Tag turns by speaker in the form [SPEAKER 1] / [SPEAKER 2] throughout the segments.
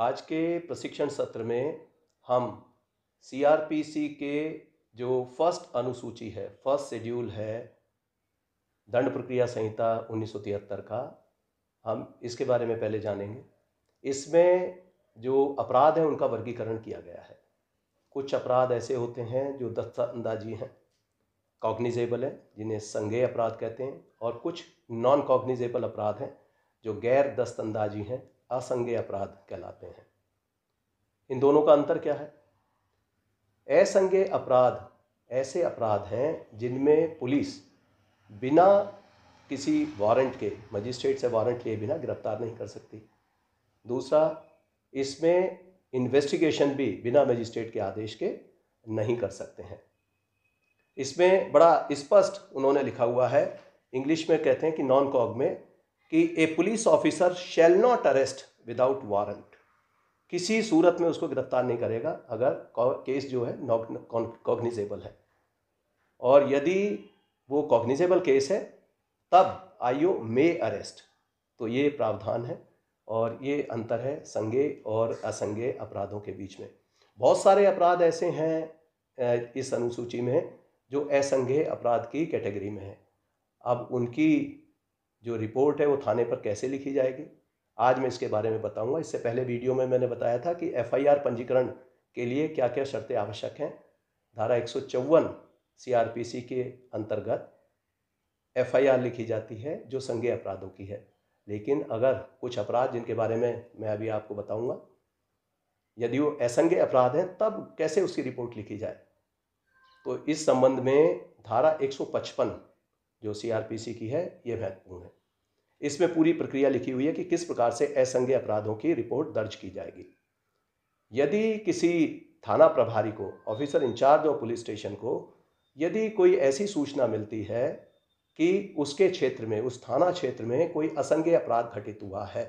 [SPEAKER 1] आज के प्रशिक्षण सत्र में हम सीआरपीसी के जो फर्स्ट अनुसूची है फर्स्ट शेड्यूल है दंड प्रक्रिया संहिता उन्नीस का हम इसके बारे में पहले जानेंगे इसमें जो अपराध हैं उनका वर्गीकरण किया गया है कुछ अपराध ऐसे होते हैं जो दस्तंदाजी हैं कॉग्निजेबल हैं जिन्हें संज्ञेय अपराध कहते हैं और कुछ नॉन कॉग्निजेबल अपराध हैं जो गैर दस्तंदाजी हैं असंगे अपराध कहलाते हैं इन दोनों का अंतर क्या है असंगे अपराध ऐसे अपराध हैं जिनमें पुलिस बिना किसी वारंट के मजिस्ट्रेट से वारंट लिए बिना गिरफ्तार नहीं कर सकती दूसरा इसमें इन्वेस्टिगेशन भी बिना मजिस्ट्रेट के आदेश के नहीं कर सकते हैं इसमें बड़ा स्पष्ट उन्होंने लिखा हुआ है इंग्लिश में कहते हैं कि नॉन कॉग में कि a police officer shall not arrest without warrant किसी सूरत में उसको गिरफ्तार नहीं करेगा अगर केस जो है कॉग्निजेबल है और यदि वो कॉग्निजेबल केस है तब आईओ मे अरेस्ट तो ये प्रावधान है और ये अंतर है संगे और असंगे अपराधों के बीच में बहुत सारे अपराध ऐसे हैं इस अनुसूची में जो असंगे अपराध की कैटेगरी में है अब उनकी जो रिपोर्ट है वो थाने पर कैसे लिखी जाएगी आज मैं इसके बारे में बताऊंगा इससे पहले वीडियो में मैंने बताया था कि एफआईआर पंजीकरण के लिए क्या क्या शर्तें आवश्यक हैं धारा एक सीआरपीसी के अंतर्गत एफआईआर लिखी जाती है जो संज्ञेय अपराधों की है लेकिन अगर कुछ अपराध जिनके बारे में मैं अभी आपको बताऊंगा यदि वो असंज्ञ अपराध हैं तब कैसे उसकी रिपोर्ट लिखी जाए तो इस संबंध में धारा 155 जो सीआरपीसी की है ये महत्वपूर्ण है इसमें पूरी प्रक्रिया लिखी हुई है कि किस प्रकार से असंज्ञ अपराधों की रिपोर्ट दर्ज की जाएगी यदि किसी थाना प्रभारी को ऑफिसर इंचार्ज और पुलिस स्टेशन को यदि कोई ऐसी सूचना मिलती है कि उसके क्षेत्र में उस थाना क्षेत्र में कोई असंज्ञ अपराध घटित हुआ है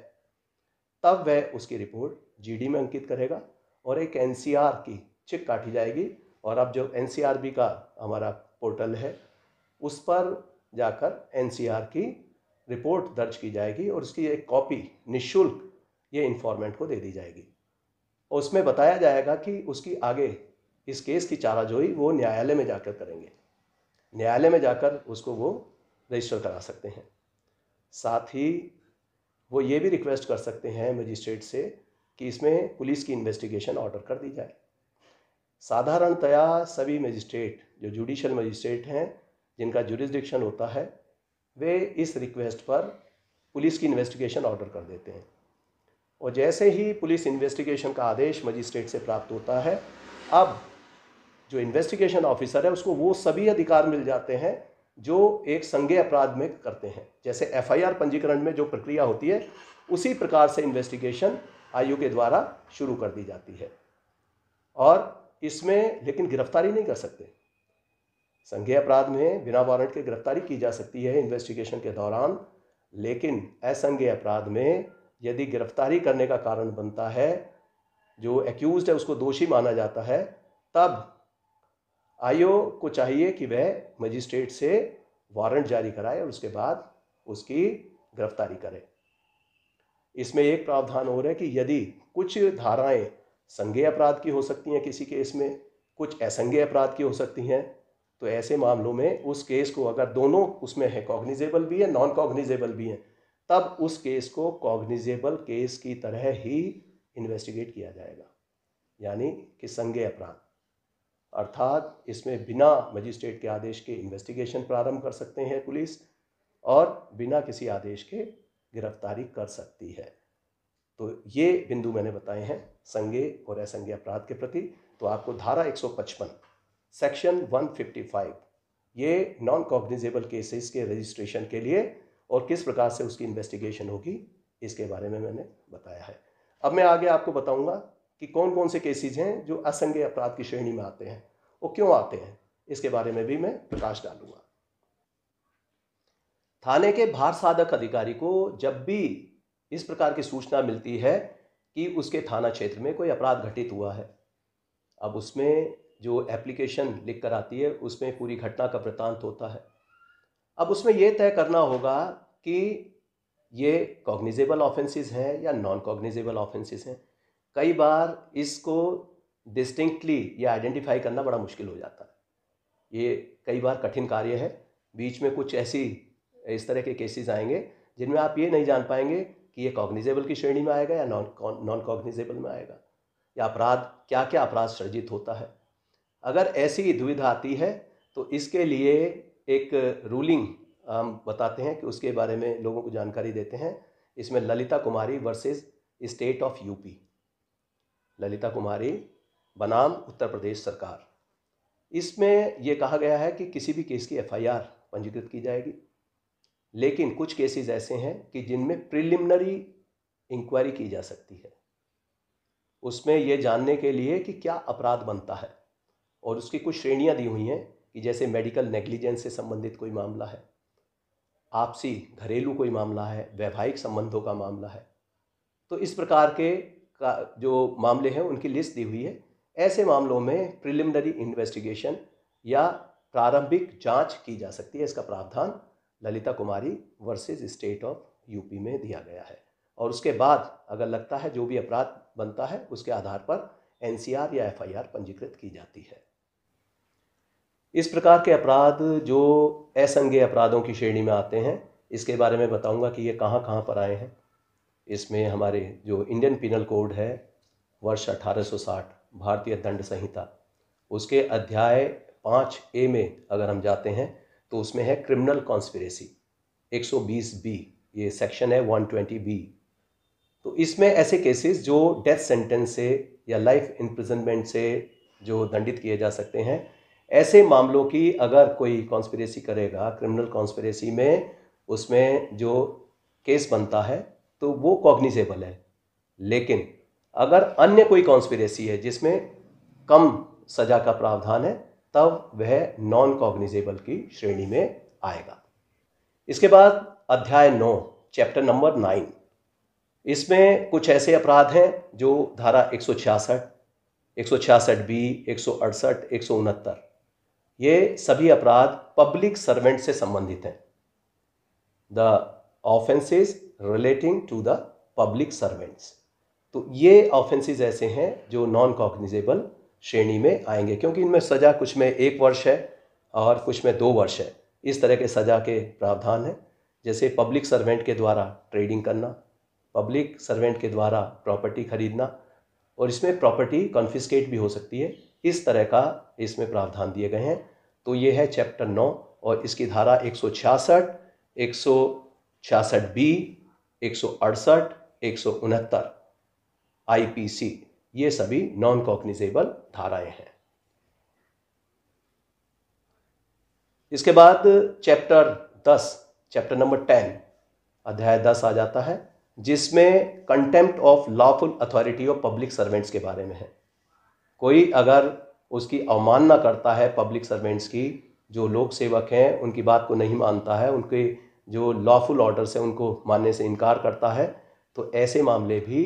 [SPEAKER 1] तब वह उसकी रिपोर्ट जीडी में अंकित करेगा और एक एनसीआर की चिक काटी जाएगी और अब जो एनसीआरबी का हमारा पोर्टल है उस पर जाकर एनसीआर की रिपोर्ट दर्ज की जाएगी और उसकी एक कॉपी निशुल्क ये इन्फॉर्मेंट को दे दी जाएगी और उसमें बताया जाएगा कि उसकी आगे इस केस की चाराजोई वो न्यायालय में जाकर करेंगे न्यायालय में जाकर उसको वो रजिस्टर करा सकते हैं साथ ही वो ये भी रिक्वेस्ट कर सकते हैं मजिस्ट्रेट से कि इसमें पुलिस की इन्वेस्टिगेशन ऑर्डर कर दी जाए साधारणतया सभी मजिस्ट्रेट जो जुडिशल मजिस्ट्रेट हैं जिनका जुरिस्डिक्शन होता है वे इस रिक्वेस्ट पर पुलिस की इन्वेस्टिगेशन ऑर्डर कर देते हैं और जैसे ही पुलिस इन्वेस्टिगेशन का आदेश मजिस्ट्रेट से प्राप्त होता है अब जो इन्वेस्टिगेशन ऑफिसर है उसको वो सभी अधिकार मिल जाते हैं जो एक संज्ञे अपराध में करते हैं जैसे एफआईआर पंजीकरण में जो प्रक्रिया होती है उसी प्रकार से इन्वेस्टिगेशन आयु के द्वारा शुरू कर दी जाती है और इसमें लेकिन गिरफ्तारी नहीं कर सकते संघीय अपराध में बिना वारंट के गिरफ्तारी की जा सकती है इन्वेस्टिगेशन के दौरान लेकिन असंज्ञेय अपराध में यदि गिरफ्तारी करने का कारण बनता है जो एक्यूज है उसको दोषी माना जाता है तब आईओ को चाहिए कि वह मजिस्ट्रेट से वारंट जारी कराए और उसके बाद उसकी गिरफ्तारी करे इसमें एक प्रावधान और है कि यदि कुछ धाराएं संज्ञेय अपराध की हो सकती हैं किसी केस में कुछ असंज्ञेय अपराध की हो सकती हैं तो ऐसे मामलों में उस केस को अगर दोनों उसमें है कॉग्निजेबल भी है नॉन कॉग्निजेबल भी हैं तब उस केस को कॉग्निजेबल केस की तरह ही इन्वेस्टिगेट किया जाएगा यानी कि संज्ञ अपराध अर्थात इसमें बिना मजिस्ट्रेट के आदेश के इन्वेस्टिगेशन प्रारंभ कर सकते हैं पुलिस और बिना किसी आदेश के गिरफ्तारी कर सकती है तो ये बिंदु मैंने बताए हैं संगे और असंगे अपराध के प्रति तो आपको धारा 155 सेक्शन 155 ये नॉन कॉग्निजेबल केसेस के रजिस्ट्रेशन के लिए और किस प्रकार से उसकी इन्वेस्टिगेशन होगी इसके बारे में मैंने बताया है अब मैं आगे आपको बताऊंगा कि कौन कौन से केसेज हैं जो असंगे अपराध की श्रेणी में आते हैं वो क्यों आते हैं इसके बारे में भी मैं प्रकाश डालूंगा थाने के भार साधक अधिकारी को जब भी इस प्रकार की सूचना मिलती है कि उसके थाना क्षेत्र में कोई अपराध घटित हुआ है अब उसमें जो एप्लीकेशन लिख कर आती है उसमें पूरी घटना का वृत्तांत होता है अब उसमें यह तय करना होगा कि ये कॉग्निजेबल ऑफेंसेस हैं या नॉन कॉग्निजेबल ऑफेंसेस हैं कई बार इसको डिस्टिंक्टली ये आइडेंटिफाई करना बड़ा मुश्किल हो जाता है ये कई बार कठिन कार्य है बीच में कुछ ऐसी इस तरह के केसेस आएंगे जिनमें आप ये नहीं जान पाएंगे कि ये कॉग्निजेबल की श्रेणी में आएगा या नॉन नॉन कॉग्निजेबल में आएगा या अपराध क्या क्या अपराध सर्जित होता है अगर ऐसी दुविधा आती है तो इसके लिए एक रूलिंग हम बताते हैं कि उसके बारे में लोगों को जानकारी देते हैं इसमें Lalita Kumari versus state of UP Lalita Kumari बनाम उत्तर प्रदेश सरकार इसमें यह कहा गया है कि किसी भी केस की एफआईआर पंजीकृत की जाएगी लेकिन कुछ केसेस ऐसे हैं कि जिनमें प्रिलिमिनरी इंक्वायरी की जा सकती है उसमें यह जानने के लिए कि क्या अपराध बनता है और उसकी कुछ श्रेणियाँ दी हुई हैं कि जैसे मेडिकल नेग्लिजेंस से संबंधित कोई मामला है आपसी घरेलू कोई मामला है वैवाहिक संबंधों का मामला है तो इस प्रकार के का जो मामले हैं उनकी लिस्ट दी हुई है ऐसे मामलों में प्रिलिमिनरी इन्वेस्टिगेशन या प्रारंभिक जांच की जा सकती है इसका प्रावधान Lalita Kumari versus state of UP में दिया गया है और उसके बाद अगर लगता है जो भी अपराध बनता है उसके आधार पर एनसीआर या एफआईआर पंजीकृत की जाती है इस प्रकार के अपराध जो असंज्ञ अपराधों की श्रेणी में आते हैं इसके बारे में बताऊंगा कि ये कहाँ कहाँ पर आए हैं इसमें हमारे जो इंडियन पिनल कोड है वर्ष 1860 भारतीय दंड संहिता उसके अध्याय पाँच ए में अगर हम जाते हैं तो उसमें है क्रिमिनल कॉन्स्पिरेसी 120 बी ये सेक्शन है 120 बी तो इसमें ऐसे केसेस जो डेथ सेंटेंस से या लाइफ इम्प्रिजनमेंट से जो दंडित किए जा सकते हैं ऐसे मामलों की अगर कोई कॉन्स्परेसी करेगा क्रिमिनल कॉन्स्परेसी में उसमें जो केस बनता है तो वो कॉग्निजेबल है लेकिन अगर अन्य कोई कॉन्स्परेसी है जिसमें कम सजा का प्रावधान है तब वह नॉन कॉग्निजेबल की श्रेणी में आएगा इसके बाद अध्याय नौ चैप्टर नंबर नाइन इसमें कुछ ऐसे अपराध हैं जो धारा एक सौ छियासठ एक सौ छियासठ बी एक सौ अड़सठ एक सौ उनहत्तर ये सभी अपराध पब्लिक सर्वेंट से संबंधित हैं the offences relating to the public servants तो ये ऑफेंसेस ऐसे हैं जो नॉन कॉग्निजेबल श्रेणी में आएंगे क्योंकि इनमें सज़ा कुछ में एक वर्ष है और कुछ में दो वर्ष है इस तरह के सज़ा के प्रावधान हैं जैसे पब्लिक सर्वेंट के द्वारा ट्रेडिंग करना पब्लिक सर्वेंट के द्वारा प्रॉपर्टी खरीदना और इसमें प्रॉपर्टी कॉन्फिस्केट भी हो सकती है इस तरह का इसमें प्रावधान दिए गए हैं तो ये है चैप्टर नौ और इसकी धारा एक सौ छियासठ एक सौ छियासठ बी एक सौ अड़सठ एक सौ उनहत्तर आई पी सी ये सभी नॉन कॉग्निजेबल धाराएं हैं इसके बाद चैप्टर दस चैप्टर नंबर टेन अध्याय दस आ जाता है जिसमें contempt of lawful authority of public servants के बारे में है कोई अगर उसकी अवमानना करता है पब्लिक सर्वेंट्स की जो लोक सेवक हैं उनकी बात को नहीं मानता है उनके जो लॉफुल ऑर्डर्स हैं उनको मानने से इनकार करता है तो ऐसे मामले भी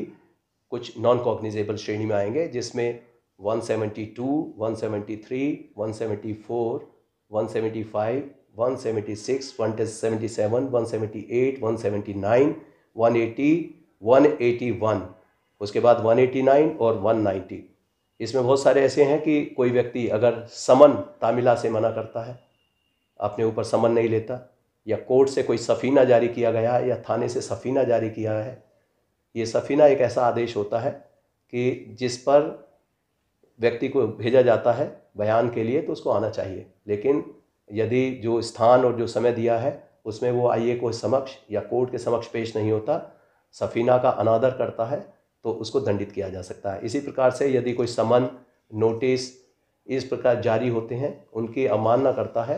[SPEAKER 1] कुछ नॉन कॉग्निजेबल श्रेणी में आएंगे जिसमें 172, 173, 174, 175, 176, 177, 178, 179 180, 181, उसके बाद 189 और 190 इसमें बहुत सारे ऐसे हैं कि कोई व्यक्ति अगर समन तामिला से मना करता है अपने ऊपर समन नहीं लेता या कोर्ट से कोई सफ़ीना जारी किया गया है या थाने से सफ़ीना जारी किया है ये सफ़ीना एक ऐसा आदेश होता है कि जिस पर व्यक्ति को भेजा जाता है बयान के लिए तो उसको आना चाहिए लेकिन यदि जो स्थान और जो समय दिया है उसमें वो आइए को समक्ष या कोर्ट के समक्ष पेश नहीं होता सफीना का अनादर करता है तो उसको दंडित किया जा सकता है इसी प्रकार से यदि कोई समन नोटिस इस प्रकार जारी होते हैं उनकी अवमानना करता है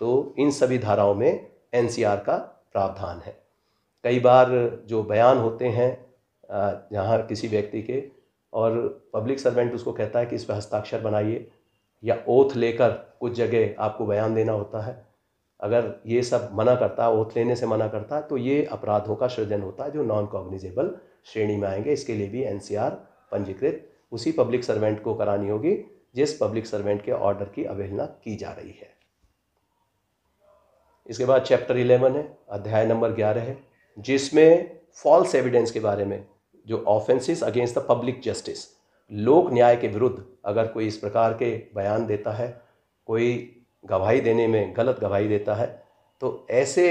[SPEAKER 1] तो इन सभी धाराओं में एन का प्रावधान है कई बार जो बयान होते हैं जहाँ किसी व्यक्ति के और पब्लिक सर्वेंट उसको कहता है कि इस पर हस्ताक्षर बनाइए या ओथ लेकर कुछ जगह आपको बयान देना होता है अगर ये सब मना करता ओथ लेने से मना करता तो ये अपराधों का सृजन होता है जो नॉन कॉग्निजेबल श्रेणी में आएंगे इसके लिए भी एन पंजीकृत उसी पब्लिक सर्वेंट को करानी होगी जिस पब्लिक सर्वेंट के ऑर्डर की अवहेलना की जा रही है इसके बाद चैप्टर इलेवन है अध्याय नंबर ग्यारह है जिसमें फॉल्स एविडेंस के बारे में जो offences against the public justice लोक न्याय के विरुद्ध अगर कोई इस प्रकार के बयान देता है कोई गवाही देने में गलत गवाही देता है तो ऐसे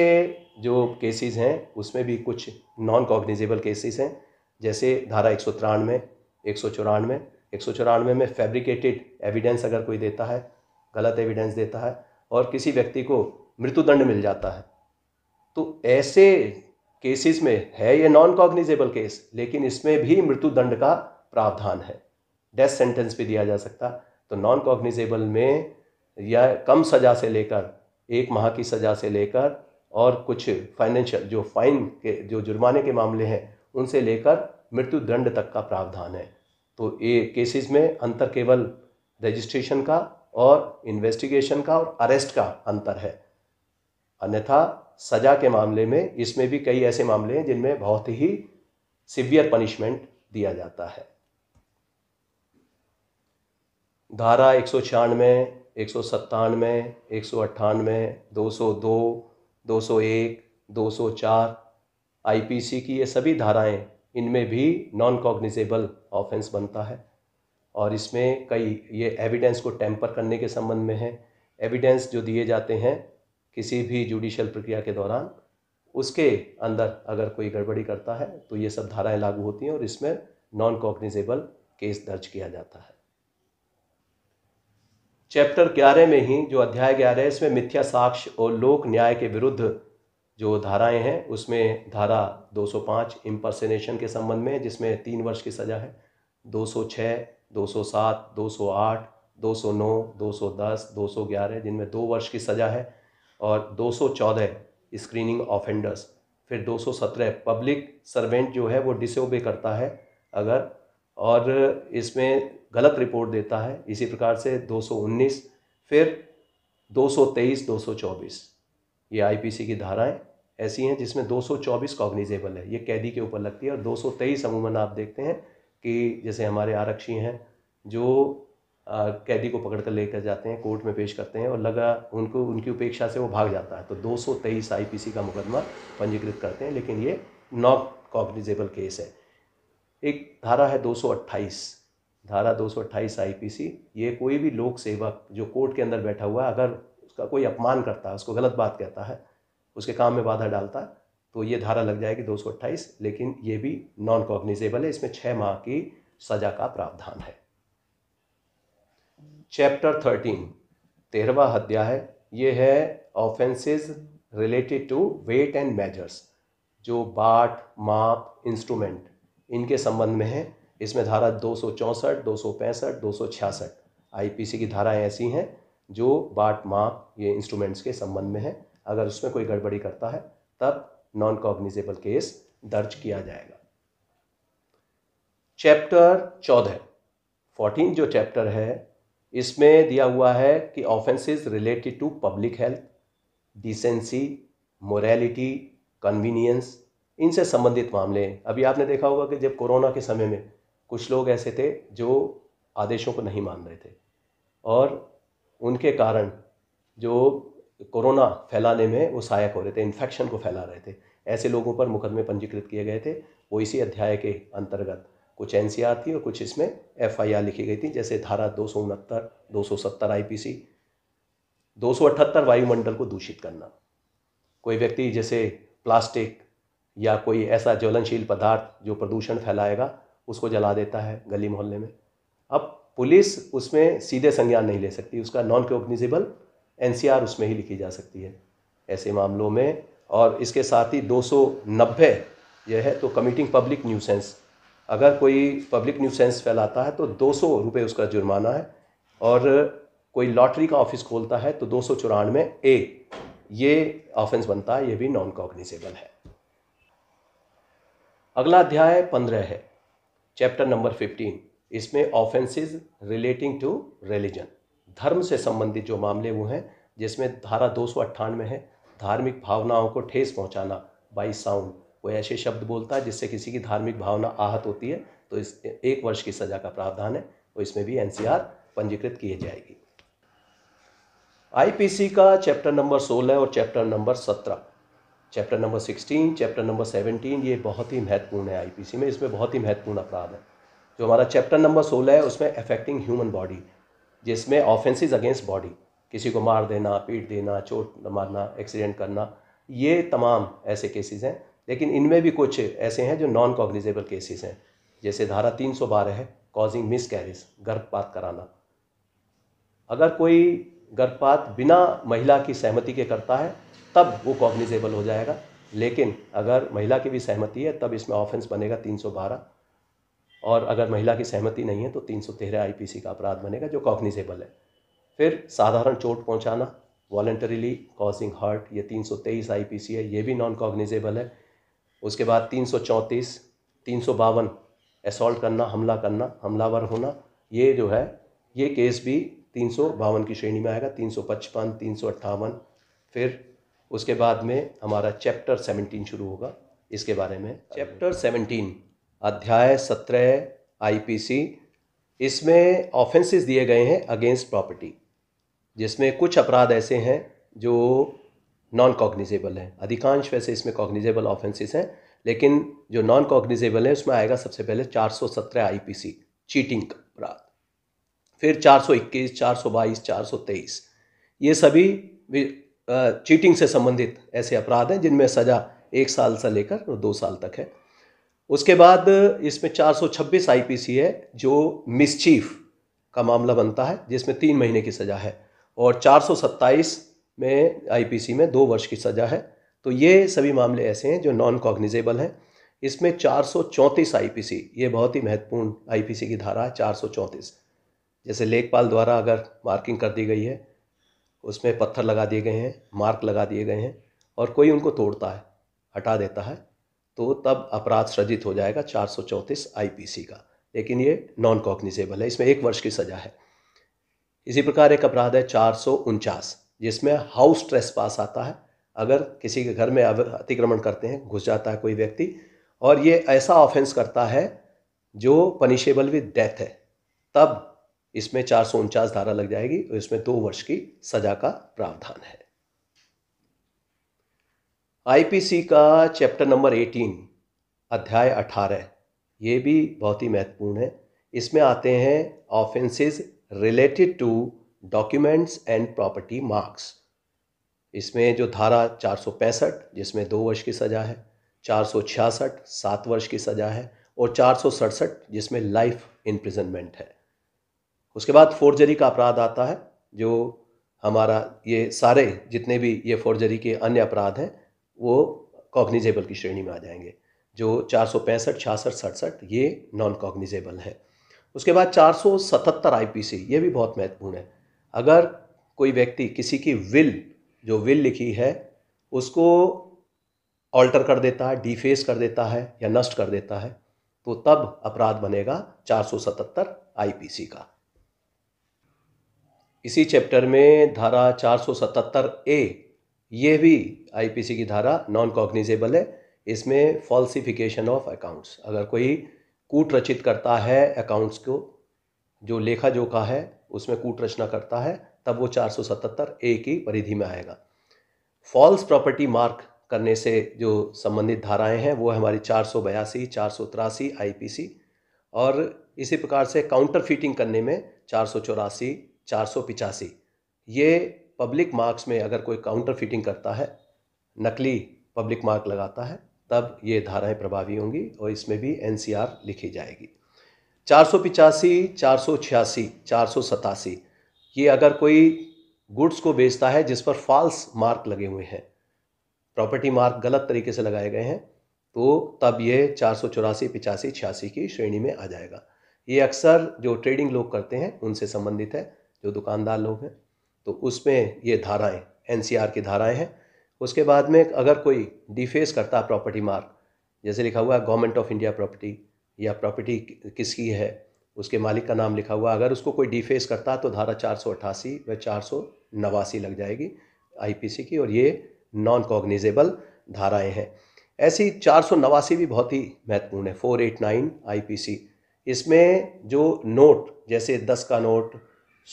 [SPEAKER 1] जो केसेस हैं उसमें भी कुछ नॉन कॉग्निजेबल केसेस हैं जैसे धारा एक सौ तिरानवे एक सौ चौरानवे एक सौ चौरानवे में फैब्रिकेटेड एविडेंस अगर कोई देता है गलत एविडेंस देता है और किसी व्यक्ति को मृत्युदंड मिल जाता है तो ऐसे केसेस में है ये नॉन कॉग्निजेबल केस लेकिन इसमें भी मृत्युदंड का प्रावधान है डेथ सेंटेंस भी दिया जा सकता तो नॉन कॉग्निजेबल में या कम सज़ा से लेकर एक माह की सज़ा से लेकर और कुछ फाइनेंशियल जो फाइन के जो जुर्माने के मामले हैं उनसे लेकर मृत्यु दंड तक का प्रावधान है तो ये केसेस में अंतर केवल रजिस्ट्रेशन का और इन्वेस्टिगेशन का और अरेस्ट का अंतर है अन्यथा सजा के मामले में इसमें भी कई ऐसे मामले हैं जिनमें बहुत ही सिवियर पनिशमेंट दिया जाता है धारा एक सौ छियानवे एक सौ सत्तानवे एक सौ अट्ठानवे दो सौ दो दो सौ एक दो सौ चार आईपीसी की ये सभी धाराएं इनमें भी नॉन कॉग्निजेबल ऑफेंस बनता है और इसमें कई ये एविडेंस को टैंपर करने के संबंध में है एविडेंस जो दिए जाते हैं किसी भी जुडिशल प्रक्रिया के दौरान उसके अंदर अगर कोई गड़बड़ी करता है तो ये सब धाराएं लागू होती हैं और इसमें नॉन कॉग्निजेबल केस दर्ज किया जाता है चैप्टर ग्यारह में ही जो अध्याय ग्यारह है इसमें मिथ्या साक्ष्य और लोक न्याय के विरुद्ध जो धाराएं हैं उसमें धारा 205 इम्पर्सनेशन के संबंध में जिसमें तीन वर्ष की सज़ा है 206, 207, 208, 209, 210, 211 जिनमें दो वर्ष की सज़ा है और 214 स्क्रीनिंग ऑफेंडर्स फिर 217 पब्लिक सर्वेंट जो है वो डिसोबे करता है अगर और इसमें गलत रिपोर्ट देता है इसी प्रकार से 219 फिर 223 224 ये आईपीसी की धाराएं ऐसी हैं जिसमें 224 कॉग्निजेबल है ये कैदी के ऊपर लगती है और 223 अमूमन आप देखते हैं कि जैसे हमारे आरक्षी हैं जो आ, कैदी को पकड़ कर लेकर जाते हैं कोर्ट में पेश करते हैं और लगा उनको उनकी उपेक्षा से वो भाग जाता है तो 223 आईपीसी का मुकदमा पंजीकृत करते हैं लेकिन ये नॉन कॉग्निजेबल केस है एक धारा है 228 धारा 228 आईपीसी ये कोई भी लोक सेवक जो कोर्ट के अंदर बैठा हुआ है अगर उसका कोई अपमान करता है उसको गलत बात कहता है उसके काम में बाधा डालता है तो ये धारा लग जाएगी 228 लेकिन ये भी नॉन कॉग्निजेबल है इसमें छः माह की सजा का प्रावधान है चैप्टर थर्टीन तेरहवा हत्या है ये है offences related to weight and measures जो बाट माप इंस्ट्रूमेंट इनके संबंध में है इसमें धारा दो सौ चौंसठ दो सौ पैंसठ दो सौ छियासठ आईपीसी की धाराएं ऐसी हैं जो बाट माप ये इंस्ट्रूमेंट्स के संबंध में है अगर उसमें कोई गड़बड़ी करता है तब नॉन कॉग्निजेबल केस दर्ज किया जाएगा चैप्टर चौदह फोर्टीन जो चैप्टर है इसमें दिया हुआ है कि offences related to public health decency morality convenience इनसे संबंधित मामले हैं अभी आपने देखा होगा कि जब कोरोना के समय में कुछ लोग ऐसे थे जो आदेशों को नहीं मान रहे थे और उनके कारण जो कोरोना फैलाने में वो सहायक हो रहे थे इन्फेक्शन को फैला रहे थे ऐसे लोगों पर मुकदमे पंजीकृत किए गए थे वो इसी अध्याय के अंतर्गत कुछ एन थी और कुछ इसमें एफ लिखी गई थी जैसे धारा दो सौ उनहत्तर दो सौ सत्तर आई पी सी दो सौ अठहत्तर वायुमंडल को दूषित करना कोई व्यक्ति जैसे प्लास्टिक या कोई ऐसा ज्वलनशील पदार्थ जो प्रदूषण फैलाएगा उसको जला देता है गली मोहल्ले में अब पुलिस उसमें सीधे संज्ञान नहीं ले सकती उसका नॉन कोग्निजिबल एन उसमें ही लिखी जा सकती है ऐसे मामलों में और इसके साथ ही दो यह है तो कमिटिंग पब्लिक न्यूसेंस अगर कोई पब्लिक न्यूसेंस फैलाता है तो दो सौ रुपये उसका जुर्माना है और कोई लॉटरी का ऑफिस खोलता है तो दो सौ चौरानवे ए ये ऑफेंस बनता है ये भी नॉन कॉग्निजेबल है अगला अध्याय पंद्रह है चैप्टर नंबर फिफ्टीन इसमें ऑफेंसेस रिलेटिंग टू रिलीजन धर्म से संबंधित जो मामले वो हैं जिसमें धारा दो सौ अट्ठानवे है धार्मिक भावनाओं को ठेस पहुंचाना बाई साउंड वो ऐसे शब्द बोलता है जिससे किसी की धार्मिक भावना आहत होती है तो इस एक वर्ष की सज़ा का प्रावधान है तो इसमें भी एन पंजीकृत किए जाएगी आईपीसी का चैप्टर नंबर 16 और chapter number 17 chapter number sixteen chapter number seventeen ये बहुत ही महत्वपूर्ण है आईपीसी में इसमें बहुत ही महत्वपूर्ण अपराध है जो हमारा चैप्टर नंबर सोलह है उसमें अफेक्टिंग ह्यूमन बॉडी जिसमें ऑफेंसेस अगेंस्ट बॉडी किसी को मार देना पीट देना चोट मारना एक्सीडेंट करना ये तमाम ऐसे केसेस हैं लेकिन इनमें भी कुछ ऐसे हैं जो नॉन कॉग्निजेबल केसेस हैं जैसे धारा तीन सौ बारह है कॉजिंग मिस कैरिज गर्भपात कराना अगर कोई गर्भपात बिना महिला की सहमति के करता है तब वो कॉग्निजेबल हो जाएगा लेकिन अगर महिला की भी सहमति है तब इसमें ऑफेंस बनेगा 312 और अगर महिला की सहमति नहीं है तो 313 आईपीसी का अपराध बनेगा जो कॉग्निजेबल है फिर साधारण चोट पहुंचाना वॉलेंटरीली कॉजिंग हार्ट ये 323 आईपीसी है ये भी नॉन कॉग्निजेबल है उसके बाद तीन सौ चौंतीस तीन सौ बावन असॉल्ट करना हमला करना हमलावर होना ये जो है ये केस भी तीन सौ बावन की श्रेणी में आएगा तीन सौ पचपन तीन सौ अट्ठावन फिर उसके बाद में हमारा चैप्टर सेवनटीन शुरू होगा इसके बारे में चैप्टर सेवनटीन अध्याय सत्रह आईपीसी इसमें ऑफेंसेस दिए गए हैं अगेंस्ट प्रॉपर्टी जिसमें कुछ अपराध ऐसे हैं जो नॉन कॉग्निजेबल हैं अधिकांश वैसे इसमें कॉग्निजेबल ऑफेंसेस हैं लेकिन जो नॉन कॉग्निजेबल है उसमें आएगा सबसे पहले 417 आईपीसी चीटिंग का अपराध फिर 421, 422, 423 ये सभी चीटिंग से संबंधित ऐसे अपराध हैं जिनमें सज़ा एक साल से लेकर दो साल तक है उसके बाद इसमें 426 आईपीसी है जो मिसचीफ का मामला बनता है जिसमें तीन महीने की सज़ा है और 427 में आईपीसी में दो वर्ष की सज़ा है तो ये सभी मामले ऐसे हैं जो नॉन कॉग्निजेबल हैं इसमें 434 आईपीसी ये बहुत ही महत्वपूर्ण आईपीसी की धारा है 434 जैसे लेखपाल द्वारा अगर मार्किंग कर दी गई है उसमें पत्थर लगा दिए गए हैं मार्क लगा दिए गए हैं और कोई उनको तोड़ता है हटा देता है तो तब अपराध सृजित हो जाएगा चार सौ चौंतीस आईपीसी का लेकिन ये नॉन कॉग्निजेबल है इसमें एक वर्ष की सज़ा है इसी प्रकार एक अपराध है चार सौ उनचास जिसमें हाउस ट्रेस पास आता है अगर किसी के घर में अतिक्रमण करते हैं घुस जाता है कोई व्यक्ति और ये ऐसा ऑफेंस करता है जो पनिशेबल विद डेथ है तब इसमें चार सौ उनचास धारा लग जाएगी और इसमें दो वर्ष की सजा का प्रावधान है आईपीसी का चैप्टर नंबर एटीन अध्याय अठारह ये भी बहुत ही महत्वपूर्ण है इसमें आते हैं offences related to documents and property marks इसमें जो धारा पैंसठ जिसमें दो वर्ष की सज़ा है चार सौ छियासठ सात वर्ष की सज़ा है और चार सौ सड़सठ जिसमें लाइफ इम्प्रिजनमेंट है उसके बाद फोर्जरी का अपराध आता है जो हमारा ये सारे जितने भी ये फोर्जरी के अन्य अपराध हैं वो कॉग्निजेबल की श्रेणी में आ जाएंगे जो चार सौ पैंसठ छियासठ सड़सठ ये नॉन कॉग्निजेबल है उसके बाद चार सौ सतहत्तर आई पी सी ये भी बहुत महत्वपूर्ण है अगर कोई व्यक्ति किसी की विल जो विल लिखी है उसको ऑल्टर कर देता है डिफेस कर देता है या नष्ट कर देता है तो तब अपराध बनेगा चार सौ सतहत्तर आई पी सी का इसी चैप्टर में धारा 477 ए ये भी आईपीसी की धारा नॉन कॉग्निजेबल है इसमें फॉल्सिफिकेशन ऑफ अकाउंट्स अगर कोई कूट रचित करता है अकाउंट्स को जो लेखा जोखा है उसमें कूट रचना करता है तब वो 477 ए की परिधि में आएगा फॉल्स प्रॉपर्टी मार्क करने से जो संबंधित धाराएं हैं वो हमारी चार सौ बयासी चार सौ तिरासी आई और इसी प्रकार से काउंटर फिटिंग करने में चार सौ चौरासी चार सौ पिचासी ये पब्लिक मार्क्स में अगर कोई काउंटर फिटिंग करता है नकली पब्लिक मार्क लगाता है तब ये धाराएं प्रभावी होंगी और इसमें भी एन लिखी जाएगी चार सौ पिचासी चार सौ छियासी चार सौ सतासी ये अगर कोई गुड्स को बेचता है जिस पर फॉल्स मार्क लगे हुए हैं प्रॉपर्टी मार्क गलत तरीके से लगाए गए हैं तो तब ये चार सौ चौरासी पिचासी छियासी की श्रेणी में आ जाएगा ये अक्सर जो ट्रेडिंग लोग करते हैं उनसे संबंधित है जो दुकानदार लोग हैं तो उसमें ये धाराएं एनसीआर की धाराएं हैं उसके बाद में अगर कोई डिफेस करता है प्रॉपर्टी मार्क जैसे लिखा हुआ है गवर्नमेंट ऑफ इंडिया प्रॉपर्टी या प्रॉपर्टी किसकी है उसके मालिक का नाम लिखा हुआ अगर उसको कोई डिफेस करता तो धारा चार सौ व चार सौ नवासी लग जाएगी आईपीसी की और ये नॉन कॉग्निजेबल धाराएं हैं ऐसी चार सौ नवासी भी बहुत ही महत्वपूर्ण है फोर एट नाइन आई इसमें जो नोट जैसे दस का नोट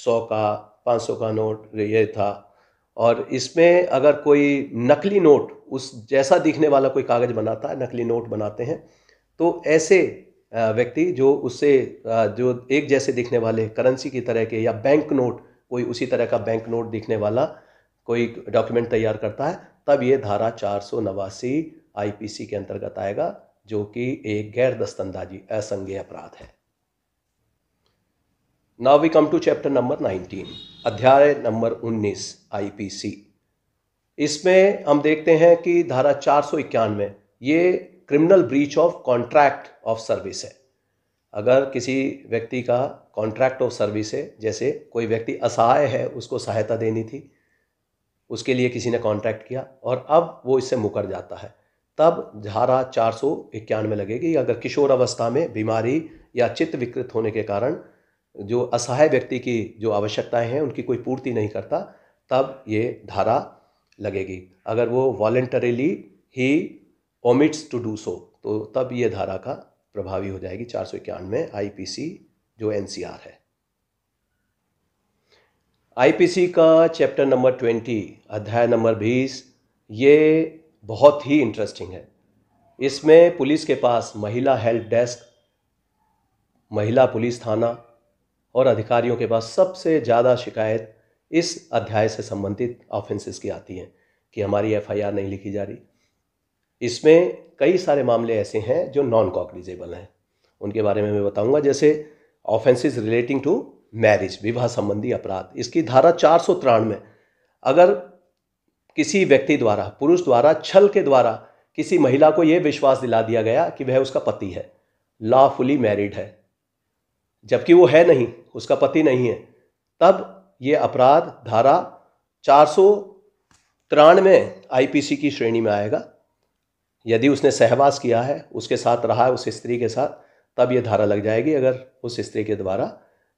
[SPEAKER 1] सौ का पाँच सौ का नोट ये था और इसमें अगर कोई नकली नोट उस जैसा दिखने वाला कोई कागज़ बनाता है नकली नोट बनाते हैं तो ऐसे व्यक्ति जो उससे जो एक जैसे दिखने वाले करेंसी की तरह के या बैंक नोट कोई उसी तरह का बैंक नोट दिखने वाला कोई डॉक्यूमेंट तैयार करता है तब ये धारा चार सौ नवासी सी के अंतर्गत आएगा जो कि एक गैर दस्तंदाजी असंज्ञेय अपराध है now we come to chapter number 19 अध्याय नंबर 19 आईपीसी इसमें हम देखते हैं कि धारा चार सौ इक्यानवे ये criminal breach of contract of service है अगर किसी व्यक्ति का कॉन्ट्रैक्ट ऑफ सर्विस है जैसे कोई व्यक्ति असहाय है उसको सहायता देनी थी उसके लिए किसी ने कॉन्ट्रैक्ट किया और अब वो इससे मुकर जाता है तब धारा चार सौ इक्यानवे लगेगी अगर किशोर अवस्था में बीमारी या चित्त विकृत होने के कारण जो असहाय व्यक्ति की जो आवश्यकताएं हैं उनकी कोई पूर्ति नहीं करता तब ये धारा लगेगी अगर वो वॉलेंटरीली ही ओमिट्स टू डू सो तो तब ये धारा का प्रभावी हो जाएगी चार सौ इक्यानवे आई जो एन है आई का चैप्टर नंबर ट्वेंटी अध्याय नंबर बीस ये बहुत ही इंटरेस्टिंग है इसमें पुलिस के पास महिला हेल्प डेस्क महिला पुलिस थाना और अधिकारियों के पास सबसे ज़्यादा शिकायत इस अध्याय से संबंधित ऑफेंसेस की आती हैं कि हमारी एफ नहीं लिखी जा रही इसमें कई सारे मामले ऐसे हैं जो नॉन कॉग्निजेबल हैं उनके बारे में मैं बताऊंगा जैसे ऑफेंसेस रिलेटिंग टू मैरिज विवाह संबंधी अपराध इसकी धारा चार सौ तिरानवे अगर किसी व्यक्ति द्वारा पुरुष द्वारा छल के द्वारा किसी महिला को यह विश्वास दिला दिया गया कि वह उसका पति है लॉफुली मैरिड है जबकि वो है नहीं उसका पति नहीं है तब ये अपराध धारा चार सौ तिरानवे आई की श्रेणी में आएगा यदि उसने सहवास किया है उसके साथ रहा है उस स्त्री के साथ तब ये धारा लग जाएगी अगर उस स्त्री के द्वारा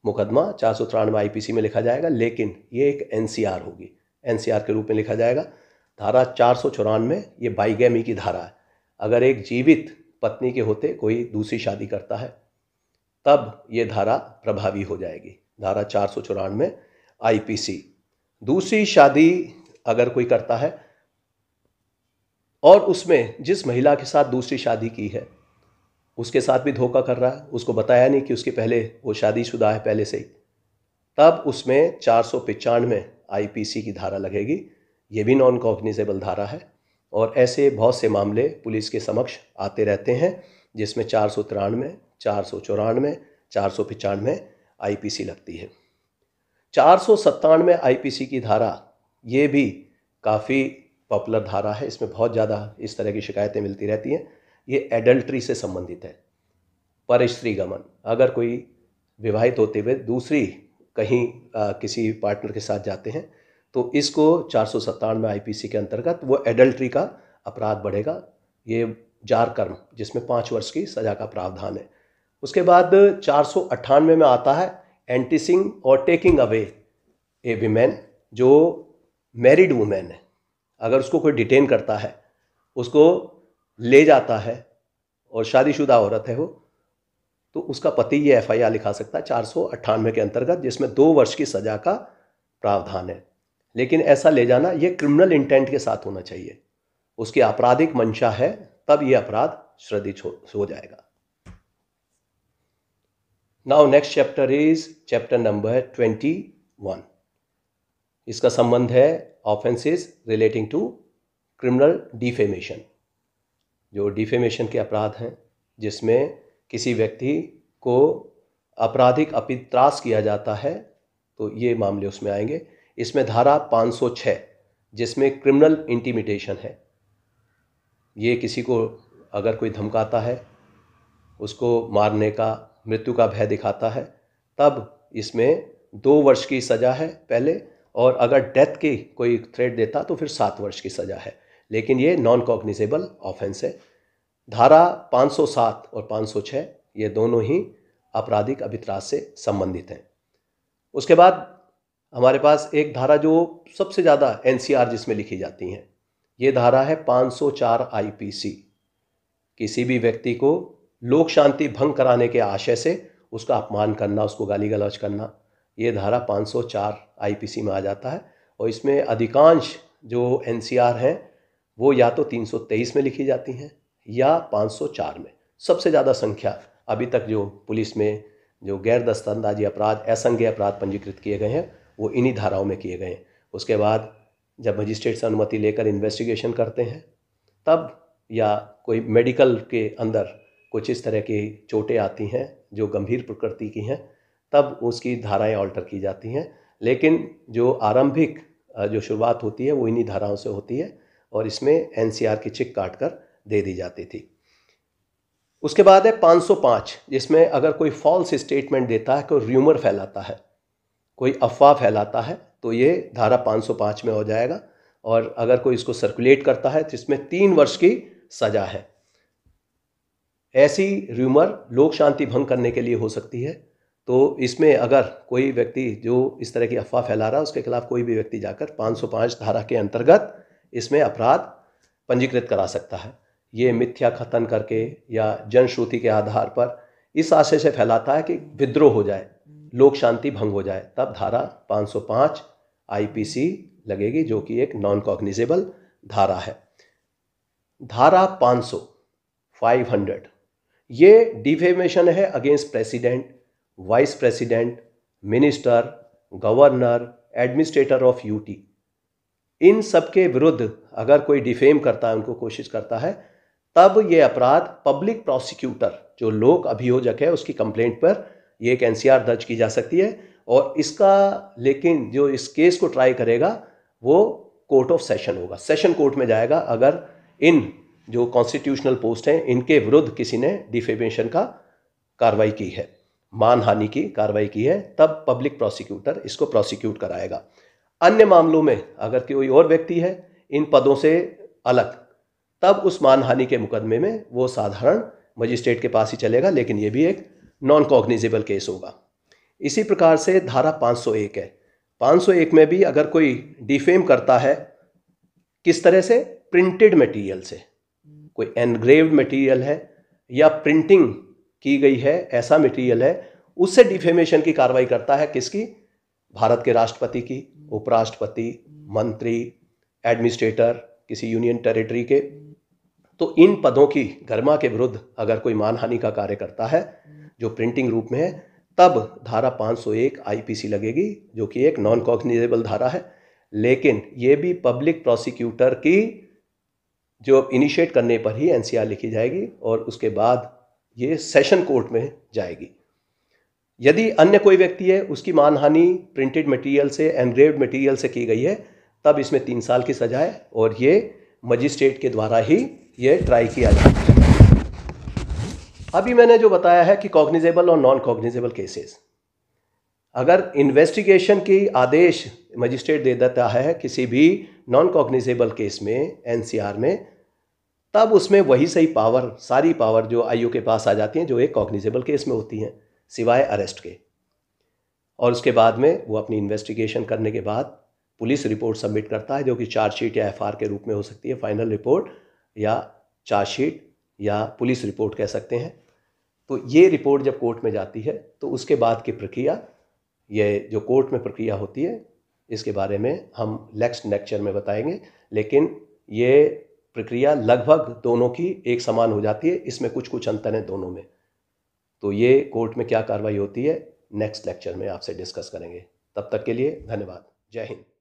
[SPEAKER 1] मुकदमा चार सौ तिरानवे आई में लिखा जाएगा लेकिन ये एक एन होगी एन के रूप में लिखा जाएगा धारा चार सौ चौरानवे ये बाईगैमी की धारा है अगर एक जीवित पत्नी के होते कोई दूसरी शादी करता है तब ये धारा प्रभावी हो जाएगी धारा चार सौ चौरानवे आई दूसरी शादी अगर कोई करता है और उसमें जिस महिला के साथ दूसरी शादी की है उसके साथ भी धोखा कर रहा है उसको बताया नहीं कि उसके पहले वो शादीशुदा है पहले से ही तब उसमें चार सौ पचानवे आई की धारा लगेगी ये भी नॉन कॉग्निजेबल धारा है और ऐसे बहुत से मामले पुलिस के समक्ष आते रहते हैं जिसमें चार सौ तिरानवे चार सौ चौरानवे चार सौ पचानवे आई लगती है चार सौ सत्तानवे आई की धारा ये भी काफ़ी पॉपुलर धारा है इसमें बहुत ज़्यादा इस तरह की शिकायतें मिलती रहती हैं ये एडल्ट्री से संबंधित है पर स्त्री गमन अगर कोई विवाहित होते हुए दूसरी कहीं आ, किसी पार्टनर के साथ जाते हैं तो इसको चार सौ सत्तानवे आई के अंतर्गत वो एडल्ट्री का अपराध बढ़ेगा ये जार कर्म जिसमें पाँच वर्ष की सज़ा का प्रावधान है उसके बाद चार सौ अट्ठानवे में आता है एंटीसिंग और टेकिंग अवे ए वीमैन जो मैरिड वुमेन है अगर उसको कोई डिटेन करता है उसको ले जाता है और शादीशुदा औरत है वो तो उसका पति ये एफ लिखा सकता है चार सौ अट्ठानवे के अंतर्गत जिसमें दो वर्ष की सज़ा का प्रावधान है लेकिन ऐसा ले जाना ये क्रिमिनल इंटेंट के साथ होना चाहिए उसकी आपराधिक मंशा है तब ये अपराध श्रद्धि हो जाएगा now next chapter is chapter number twenty one इसका संबंध है offences relating to criminal defamation जो डिफेमेशन के अपराध हैं जिसमें किसी व्यक्ति को आपराधिक अपित्रास किया जाता है तो ये मामले उसमें आएंगे इसमें धारा 506 जिसमें क्रिमिनल इंटीमिटेशन है ये किसी को अगर कोई धमकाता है उसको मारने का मृत्यु का भय दिखाता है तब इसमें दो वर्ष की सज़ा है पहले और अगर डेथ की कोई थ्रेड देता तो फिर सात वर्ष की सज़ा है लेकिन ये नॉन कॉग्निजेबल ऑफेंस है धारा 507 और 506 ये दोनों ही आपराधिक अभित्राज से संबंधित हैं उसके बाद हमारे पास एक धारा जो सबसे ज़्यादा एन जिसमें लिखी जाती हैं ये धारा है 504 आईपीसी किसी भी व्यक्ति को लोक शांति भंग कराने के आशय से उसका अपमान करना उसको गाली गलौज करना ये धारा 504 आईपीसी में आ जाता है और इसमें अधिकांश जो एनसीआर हैं वो या तो 323 में लिखी जाती हैं या 504 में सबसे ज़्यादा संख्या अभी तक जो पुलिस में जो गैर दस्तानदाजी अपराध असंघ्य अपराध पंजीकृत किए गए हैं वो इन्हीं धाराओं में किए गए हैं उसके बाद जब मजिस्ट्रेट से अनुमति लेकर इन्वेस्टिगेशन करते हैं तब या कोई मेडिकल के अंदर कुछ इस तरह की चोटें आती हैं जो गंभीर प्रकृति की हैं तब उसकी धाराएं ऑल्टर की जाती हैं लेकिन जो आरंभिक जो शुरुआत होती है वो इन्हीं धाराओं से होती है और इसमें एन की चिक काट कर दे दी जाती थी उसके बाद है 505 जिसमें अगर कोई फॉल्स स्टेटमेंट देता है कोई र्यूमर फैलाता है कोई अफवाह फैलाता है तो ये धारा 505 में हो जाएगा और अगर कोई इसको सर्कुलेट करता है तो इसमें तीन वर्ष की सज़ा है ऐसी र्यूमर लोक शांति भंग करने के लिए हो सकती है तो इसमें अगर कोई व्यक्ति जो इस तरह की अफवाह फैला रहा है उसके खिलाफ कोई भी व्यक्ति जाकर 505 धारा के अंतर्गत इसमें अपराध पंजीकृत करा सकता है ये मिथ्या खतन करके या जनश्रुति के आधार पर इस आशय से फैलाता है कि विद्रोह हो जाए लोक शांति भंग हो जाए तब धारा 505 आईपीसी लगेगी जो कि एक नॉन कॉग्निजेबल धारा है धारा 500 500 ये डिफेमेशन है against president vice president minister governor administrator of UT इन सबके विरुद्ध अगर कोई डिफेम करता है उनको कोशिश करता है तब ये अपराध पब्लिक प्रोसिक्यूटर जो लोक अभियोजक है उसकी कंप्लेंट पर ये एक एनसीआर दर्ज की जा सकती है और इसका लेकिन जो इस केस को ट्राई करेगा वो कोर्ट ऑफ सेशन होगा सेशन कोर्ट में जाएगा अगर इन जो कॉन्स्टिट्यूशनल पोस्ट हैं इनके विरुद्ध किसी ने डिफेमेशन का कार्रवाई की है मानहानि की कार्रवाई की है तब पब्लिक प्रोसिक्यूटर इसको प्रोसिक्यूट कराएगा अन्य मामलों में अगर कोई और व्यक्ति है इन पदों से अलग तब उस मानहानि के मुकदमे में वो साधारण मजिस्ट्रेट के पास ही चलेगा लेकिन ये भी एक नॉन कॉग्निजेबल केस होगा इसी प्रकार से धारा 501 है 501 में भी अगर कोई डिफेम करता है किस तरह से प्रिंटेड मटेरियल से कोई एनग्रेव मटेरियल है या प्रिंटिंग की गई है ऐसा मटेरियल है उससे डिफेमेशन की कार्रवाई करता है किसकी भारत के राष्ट्रपति की उपराष्ट्रपति मंत्री एडमिनिस्ट्रेटर किसी यूनियन टेरिटरी के तो इन पदों की गर्मा के विरुद्ध अगर कोई मानहानि का कार्य करता है जो प्रिंटिंग रूप में है तब धारा 501 आईपीसी लगेगी जो कि एक नॉन कॉग्निजेबल धारा है लेकिन ये भी पब्लिक प्रोसिक्यूटर की जो इनिशिएट करने पर ही एनसीआर लिखी जाएगी और उसके बाद ये सेशन कोर्ट में जाएगी यदि अन्य कोई व्यक्ति है उसकी मानहानि प्रिंटेड मटेरियल से एनग्रेव मटेरियल से की गई है तब इसमें तीन साल की सजा है और ये मजिस्ट्रेट के द्वारा ही ये ट्राई किया जाए अभी मैंने जो बताया है कि कॉग्निजेबल और नॉन कॉग्निजेबल केसेस अगर इन्वेस्टिगेशन की आदेश मजिस्ट्रेट दे देता है किसी भी नॉन कॉग्निजेबल केस में एनसीआर में तब उसमें वही सही पावर सारी पावर जो आईओ के पास आ जाती हैं जो एक कॉग्निजेबल केस में होती हैं सिवाय अरेस्ट के और उसके बाद में वो अपनी इन्वेस्टिगेशन करने के बाद पुलिस रिपोर्ट सबमिट करता है जो कि चार्जशीट या एफआर के रूप में हो सकती है फाइनल रिपोर्ट या चार्जशीट या पुलिस रिपोर्ट कह सकते हैं तो ये रिपोर्ट जब कोर्ट में जाती है तो उसके बाद की प्रक्रिया ये जो कोर्ट में प्रक्रिया होती है इसके बारे में हम नेक्स्ट लेक्चर में बताएंगे लेकिन ये प्रक्रिया लगभग दोनों की एक समान हो जाती है इसमें कुछ कुछ अंतर हैं दोनों में तो ये कोर्ट में क्या कार्रवाई होती है नेक्स्ट लेक्चर में आपसे डिस्कस करेंगे तब तक के लिए धन्यवाद जय हिंद